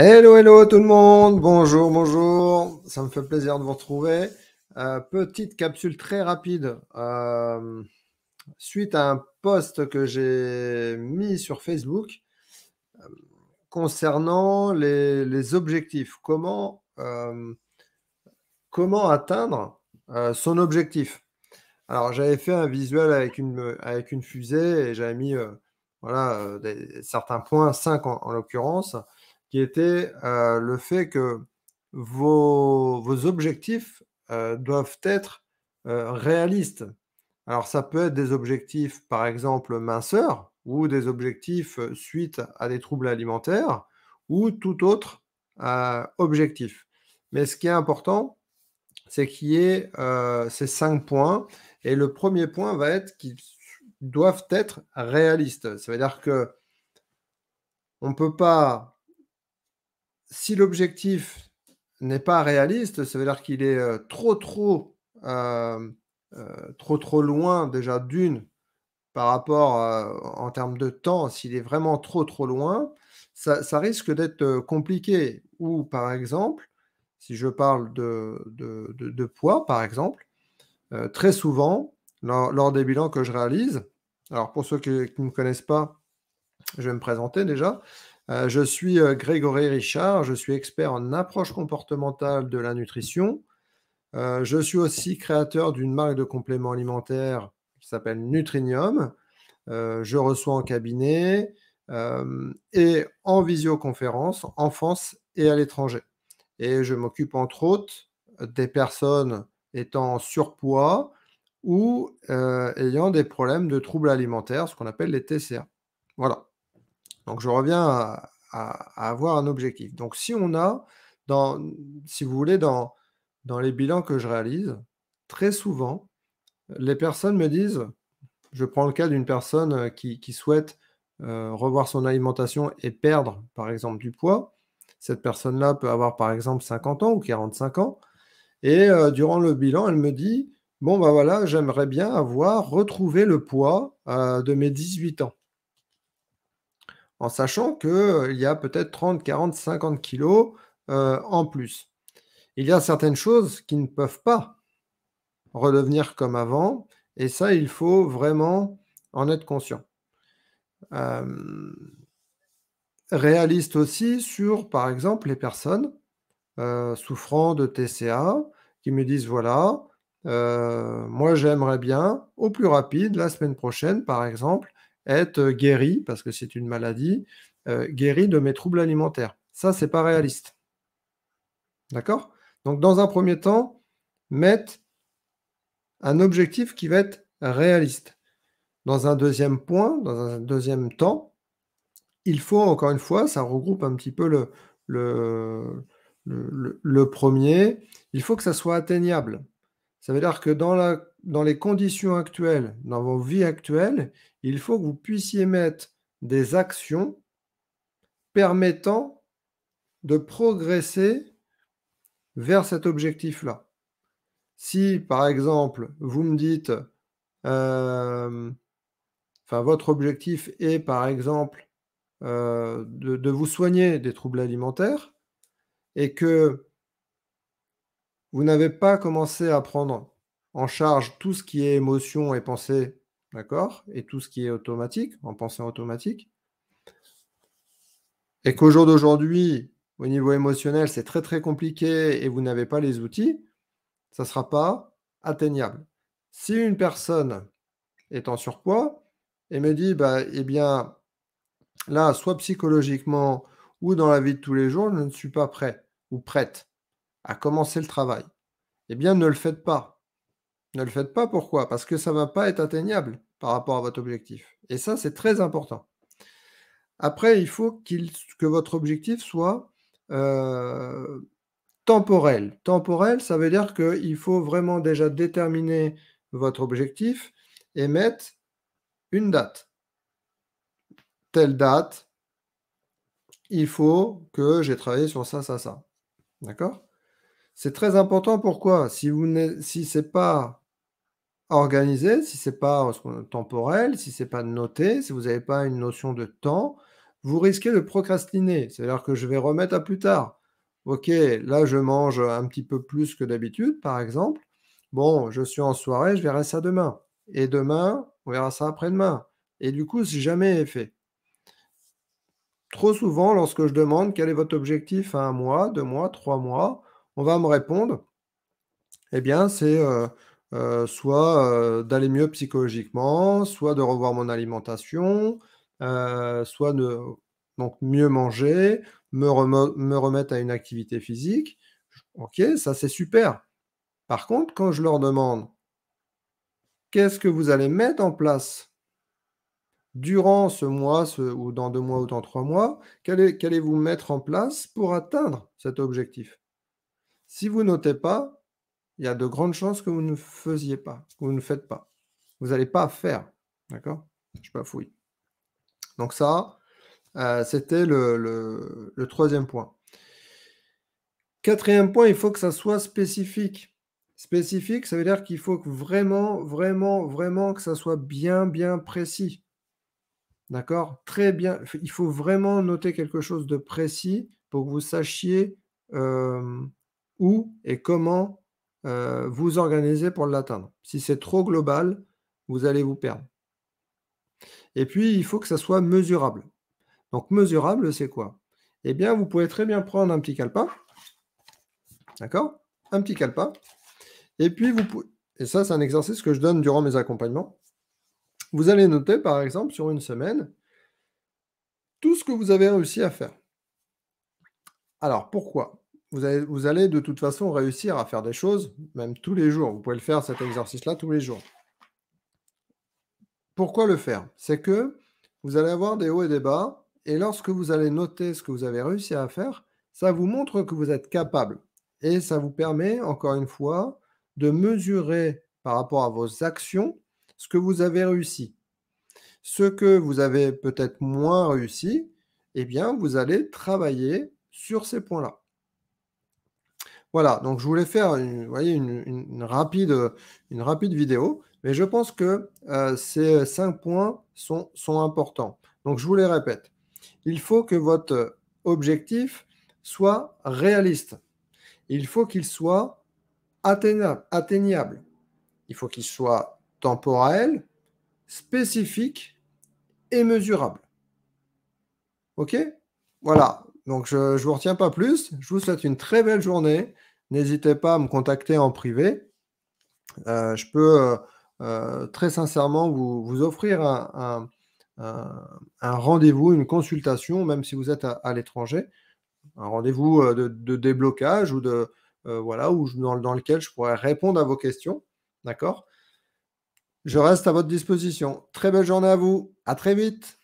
Hello, hello tout le monde, bonjour, bonjour, ça me fait plaisir de vous retrouver. Euh, petite capsule très rapide. Euh, suite à un post que j'ai mis sur Facebook euh, concernant les, objectifs, comment, atteindre son objectif. Alors j'avais fait un visuel avec une, fusée et j'avais mis voilà, certains points, 5 en l'occurrence qui était euh, le fait que vos, objectifs euh, doivent être euh, réalistes. Alors ça peut être des objectifs, par exemple, minceur, ou des objectifs suite à des troubles alimentaires, ou tout autre objectif. Mais ce qui est important, c'est qu'il y ait ces cinq points. Et le premier point va être qu'ils doivent être réalistes. Ça veut dire que on ne peut pas si l'objectif n'est pas réaliste, ça veut dire qu'il est euh, trop, trop, euh, euh, trop, trop loin déjà d'une par rapport en termes de temps. S'il est vraiment trop, trop loin, ça, risque d'être compliqué. Ou par exemple, si je parle de, de, poids, par exemple, très souvent, lors, lors, des bilans que je réalise, alors pour ceux qui ne me connaissent pas, je vais me présenter déjà. Euh, je suis euh, Grégory Richard, je suis expert en approche comportementale de la nutrition. Euh, je suis aussi créateur d'une marque de compléments alimentaires qui s'appelle Nutrinium. je reçois en cabinet et en visioconférence en France et à l'étranger. Et je m'occupe entre autres des personnes étant en surpoids ou ayant des problèmes de troubles alimentaires, ce qu'on appelle les TCA. Voilà. Donc je reviens à, avoir un objectif. Donc si on a, dans, si vous voulez, dans, dans les bilans que je réalise, très souvent, les personnes me disent, je prends le cas d'une personne euh, qui, souhaite euh, revoir son alimentation et perdre, par exemple, du poids. Cette personne-là peut avoir, par exemple, 50 ans ou 45 ans. Et euh, durant le bilan, elle me dit, bon, ben voilà, j'aimerais bien avoir retrouvé le poids de mes 18 ans en sachant qu'il euh, y a peut-être 30, 40, 50 kilos euh, en plus. Il y a certaines choses qui ne peuvent pas redevenir comme avant, et ça, il faut vraiment en être conscient. Euh, réaliste aussi sur, par exemple, les personnes souffrant de TCA qui me disent, voilà, moi j'aimerais bien, au plus rapide, la semaine prochaine, par exemple, être euh, guéri, parce que c'est une maladie, euh, guéri de mes troubles alimentaires. Ça, c'est pas réaliste. D'accord Donc, dans un premier temps, mettre un objectif qui va être réaliste. Dans un deuxième point, dans un deuxième temps, il faut, encore une fois, ça regroupe un petit peu le premier, il faut que ça soit atteignable. Ça veut dire que dans, les conditions actuelles, dans vos vies actuelles, il faut que vous puissiez mettre des actions permettant de progresser vers cet objectif-là. Si, par exemple, vous me dites, euh, votre objectif est, par exemple, euh, de, vous soigner des troubles alimentaires, et que vous n'avez pas commencé à prendre en charge tout ce qui est émotion et pensée, d'accord Et tout ce qui est automatique, en pensée automatique. Et qu'au jour d'aujourd'hui, au niveau émotionnel, c'est très très compliqué et vous n'avez pas les outils, ça ne sera pas atteignable. Si une personne est en surpoids et me dit, bah, eh bien, là, soit psychologiquement ou dans la vie de tous les jours, je ne suis pas prêt ou prête à commencer le travail, eh bien, ne le faites pas. Ne le faites pas, pourquoi Parce que ça ne va pas être atteignable par rapport à votre objectif. Et ça, c'est très important. Après, il faut qu'il que votre objectif soit euh, temporel. Temporel, ça veut dire qu'il faut vraiment déjà déterminer votre objectif et mettre une date. Telle date, il faut que j'ai travaillé sur ça, ça, ça. D'accord c'est très important. Pourquoi Si vous n'est pas organisé, si c'est pas euh, temporel, si c'est pas noté, si vous n'avez pas une notion de temps, vous risquez de procrastiner. C'est-à-dire que je vais remettre à plus tard. Ok, là je mange un petit peu plus que d'habitude, par exemple. Bon, je suis en soirée, je verrai ça demain. Et demain, on verra ça après-demain. Et du coup, si jamais fait. Trop souvent, lorsque je demande quel est votre objectif à un mois, deux mois, trois mois, on va me répondre, eh bien, c'est euh, euh, soit euh, d'aller mieux psychologiquement, soit de revoir mon alimentation, soit de donc mieux manger, me, remettre à une activité physique. Ok, ça c'est super. Par contre, quand je leur demande qu'est-ce que vous allez mettre en place durant ce mois ou dans deux mois ou dans trois mois, qu'allez-vous mettre en place pour atteindre cet objectif si vous notez pas, il y a de grandes chances que vous ne faisiez pas, que vous ne faites pas. Vous n'allez pas faire. D'accord Je suis pas ne fouille. Donc ça, euh, c'était le, troisième point. Quatrième point, il faut que ça soit spécifique. Spécifique, ça veut dire qu'il faut vraiment, vraiment, vraiment que ça soit bien, bien précis. D'accord Très bien. Il faut vraiment noter quelque chose de précis pour que vous sachiez euh, où et comment euh, vous organiser pour l'atteindre. Si c'est trop global, vous allez vous perdre. Et puis, il faut que ça soit mesurable. Donc, mesurable, c'est quoi Eh bien, vous pouvez très bien prendre un petit calepin. D'accord Un petit calepin. Et puis, vous pouvez... Et ça, c'est un exercice que je donne durant mes accompagnements. Vous allez noter, par exemple, sur une semaine, tout ce que vous avez réussi à faire. Alors, pourquoi vous allez, de toute façon réussir à faire des choses, même tous les jours. Vous pouvez le faire, cet exercice-là, tous les jours. Pourquoi le faire C'est que vous allez avoir des hauts et des bas, et lorsque vous allez noter ce que vous avez réussi à faire, ça vous montre que vous êtes capable. Et ça vous permet, encore une fois, de mesurer par rapport à vos actions ce que vous avez réussi. Ce que vous avez peut-être moins réussi, eh bien, vous allez travailler sur ces points-là. Voilà, donc je voulais faire une, rapide, une rapide vidéo, mais je pense que euh, ces cinq points sont, sont importants. Donc je vous les répète. Il faut que votre objectif soit réaliste. Il faut qu'il soit atteignable. Il faut qu'il soit temporel, spécifique et mesurable. OK Voilà. Donc, je ne vous retiens pas plus. Je vous souhaite une très belle journée. N'hésitez pas à me contacter en privé. Euh, je peux euh, euh, très sincèrement vous, offrir un, rendez-vous, une consultation, même si vous êtes à, l'étranger. Un rendez-vous de, déblocage ou de, voilà, dans, dans, lequel je pourrais répondre à vos questions. D'accord Je reste à votre disposition. Très belle journée à vous. À très vite.